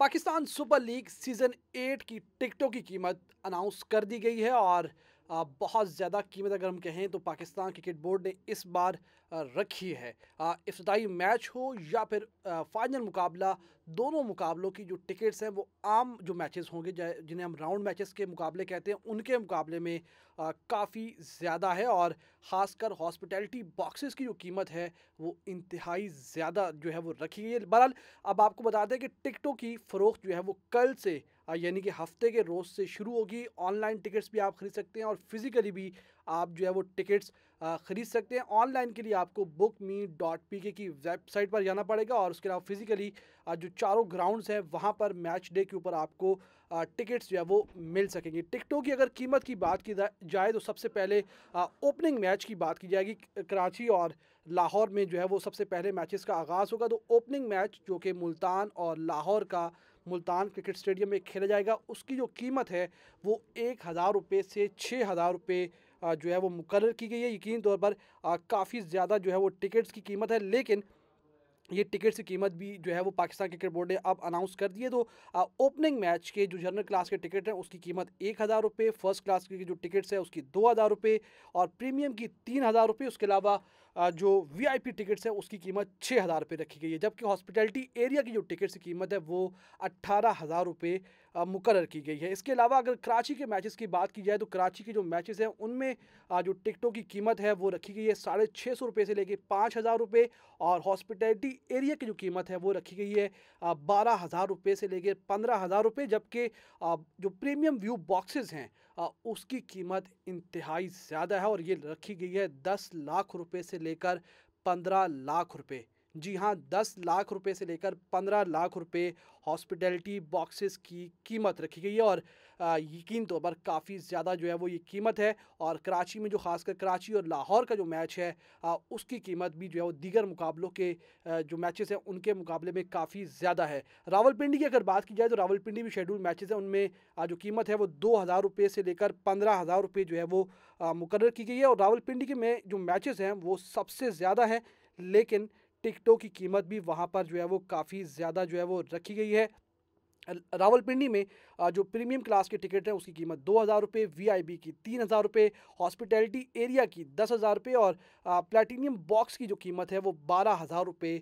Pakistan super league season eight की टिकटों की कीमत अनाउंस कर दी गई है और बहुत ज़्यादा कीमत अगर हम कहें तो पाकिस्तान क्रिकेट बोर्ड ने इस बार रखी है इब्तदाई मैच हो या फिर फाइनल मुकाबला दोनों मुकाबलों की जो टिकट्स हैं वो आम जो मैचेस होंगे जिन्हें हम राउंड मैचेस के मुकाबले कहते हैं उनके मुकाबले में काफ़ी ज़्यादा है और ख़ासकर हॉस्पिटैलिटी बॉक्सेस की जो कीमत है वो इंतहाई ज़्यादा जो है वो रखी गई है बहरहाल अब आपको बता दें कि टिकटों की फ़रोख्त जो है वो कल से यानी कि हफ्ते के रोज़ से शुरू होगी ऑनलाइन टिकट्स भी आप खरीद सकते हैं और फिज़िकली भी आप जो है वो टिकट्स ख़रीद सकते हैं ऑनलाइन के लिए आपको बुक मी डॉट पी के की वेबसाइट पर जाना पड़ेगा और उसके अलावा फिज़िकली जो चारों ग्राउंड्स हैं वहाँ पर मैच डे के ऊपर आपको टिकट्स जो है वो मिल सकेंगी टिकटों की अगर कीमत की बात की जाए तो सबसे पहले ओपनिंग मैच की बात की जाएगी कराची और लाहौर में जो है वो सबसे पहले मैचेस का आगाज़ होगा तो ओपनिंग मैच जो कि मुल्तान और लाहौर का मुल्तान क्रिकेट स्टेडियम में खेला जाएगा उसकी जो कीमत है वो एक हज़ार रुपये से छः हज़ार रुपये जो है वो मुकर की गई है यकीन तौर पर काफ़ी ज़्यादा जो है वो टिकट्स की कीमत है लेकिन ये टिकट्स की कीमत भी जो है वो पाकिस्तान क्रिकेट बोर्ड ने अब अनाउंस कर दिए तो ओपनिंग मैच के जो जनरल क्लास के टिकट हैं उसकी कीमत एक हज़ार रुपये फर्स्ट क्लास की जो टिकट्स है उसकी दो हज़ार रुपये और प्रीमियम की तीन हज़ार रुपये उसके अलावा जो वीआईपी टिकट्स है उसकी कीमत छः हज़ार रुपये रखी गई है जबकि हॉस्पिटलिटी एरिया की जो टिकट्स की कीमत है वो अट्ठारह हज़ार रुपये मुकर की गई है इसके अलावा अगर कराची के मैचेस की बात की जाए तो कराची के जो मैचेस हैं उनमें जो टिकटों की कीमत है वो रखी गई है साढ़े छः सौ रुपये से लेकर पाँच हज़ार रुपये और हॉस्पिटैलिटी एरिया की जो कीमत है वो रखी गई है बारह हज़ार रुपये से लेकर पंद्रह हज़ार रुपये जबकि जो प्रीमियम व्यू बॉक्सेज हैं उसकी कीमत इंतहाई ज़्यादा है और ये रखी गई है दस लाख रुपए से लेकर पंद्रह लाख रुपए जी हाँ दस लाख रुपए से लेकर पंद्रह लाख रुपए हॉस्पिटैलिटी बॉक्सेस की कीमत रखी गई है और यकीन तौर पर काफ़ी ज़्यादा जो है वो ये कीमत है और कराची में जो खासकर कराची और लाहौर का जो मैच है आ, उसकी कीमत भी जो है वो दीगर मुकाबलों के जो मैचेस हैं उनके मुकाबले में काफ़ी ज़्यादा है रावलपिंडी की अगर बात की जाए तो रावलपिंडी भी शेड्यूल मैचेस हैं उनमें जो कीमत है वो दो हज़ार रुपये से लेकर पंद्रह हज़ार रुपये जो है वो मुकर की गई है और रावलपिंडी के में जो मैचेज़ हैं वो सबसे ज़्यादा हैं लेकिन टिकटों की कीमत भी वहाँ पर जो है वो काफ़ी ज़्यादा जो है वो रखी गई है रावलपिंडी में जो प्रीमियम क्लास के टिकट है उसकी कीमत दो हज़ार रुपये वी की तीन हज़ार रुपये हॉस्पिटैलिटी एरिया की दस हज़ार रुपये और प्लेटिनियम बॉक्स की जो कीमत है वो बारह हज़ार रुपये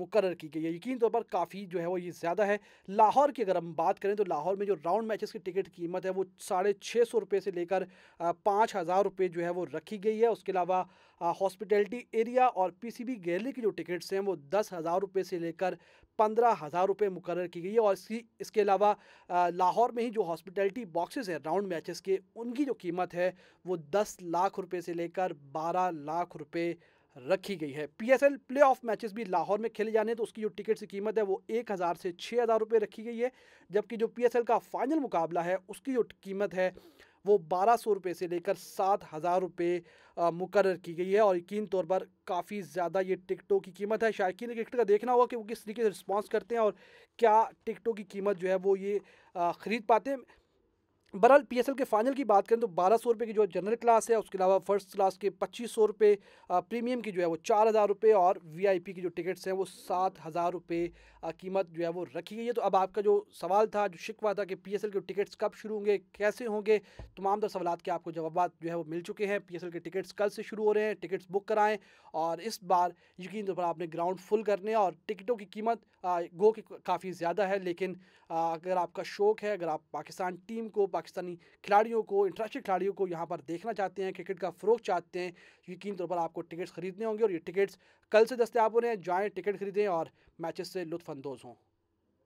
मुकर की गई है यकीन तौर पर काफ़ी जो है वो ये ज़्यादा है लाहौर की अगर हम बात करें तो लाहौर में जो राउंड मैचेस की टिकट कीमत है वो साढ़े सौ से लेकर पाँच हज़ार रुपये जो है वो रखी गई है उसके अलावा हॉस्पिटैलिटी एरिया और पीसीबी गैलरी की जो टिकट्स हैं वो दस हज़ार रुपये से लेकर पंद्रह हज़ार रुपये मुकर की गई है और इसकी इसके अलावा लाहौर में ही जो हॉस्पिटैलिटी बॉक्सेस हैं राउंड मैचेस के उनकी जो कीमत है वो दस लाख रुपये से लेकर बारह लाख रुपये रखी गई है प्ले ऑफ मैचेस भी लाहौर में खेले जाने तो उसकी जो टिकट की कीमत है वो एक हज़ार से छः हज़ार रुपये रखी गई है जबकि जो एल का फाइनल मुकाबला है उसकी जो कीमत है वो बारह सौ रुपये से लेकर सात हज़ार रुपये मुकर की गई है और यकीन तौर पर काफ़ी ज़्यादा ये टिकटों की कीमत है शायक ने टिकट का देखना होगा कि वो किस तरीके से रिस्पॉन्स करते हैं और क्या टिकटों की कीमत जो है वो ये ख़रीद पाते हैं बहरहाल पी के फाइनल की बात करें तो बारह सौ रुपये की जो जनरल क्लास है उसके अलावा फर्स्ट क्लास के पच्चीस सौ रुपये प्रीमियम की जो है वो चार हज़ार रुपये और वीआईपी की जो टिकट्स हैं वो सात हज़ार रुपये कीमत जो है वो रखी गई है तो अब आपका जो सवाल था जो शिकवा था कि पी के टिकट्स कब शुरू होंगे कैसे होंगे तमाम तर सवाल के आपको जवाब जो है वो मिल चुके हैं पी के टिकट्स कल से शुरू हो रहे हैं टिकट्स बुक कराएँ और इस बार यकीन तौर पर आपने ग्राउंड फुल करने और टिकटों की कीमत गो की काफ़ी ज़्यादा है लेकिन अगर आपका शौक़ है अगर आप पाकिस्तान टीम को पाकिस्तानी खिलाड़ियों को इंटरनेशनल खिलाड़ियों को यहाँ पर देखना चाहते हैं क्रिकेट का फ़रोग चाहते हैं यकीन तौर पर आपको टिकट्स खरीदने होंगे और ये टिकट्स कल से दस्तियाब हो रहे हैं जाएँ टिकट खरीदें और मैचेस से लुत्फानंदोज़ हों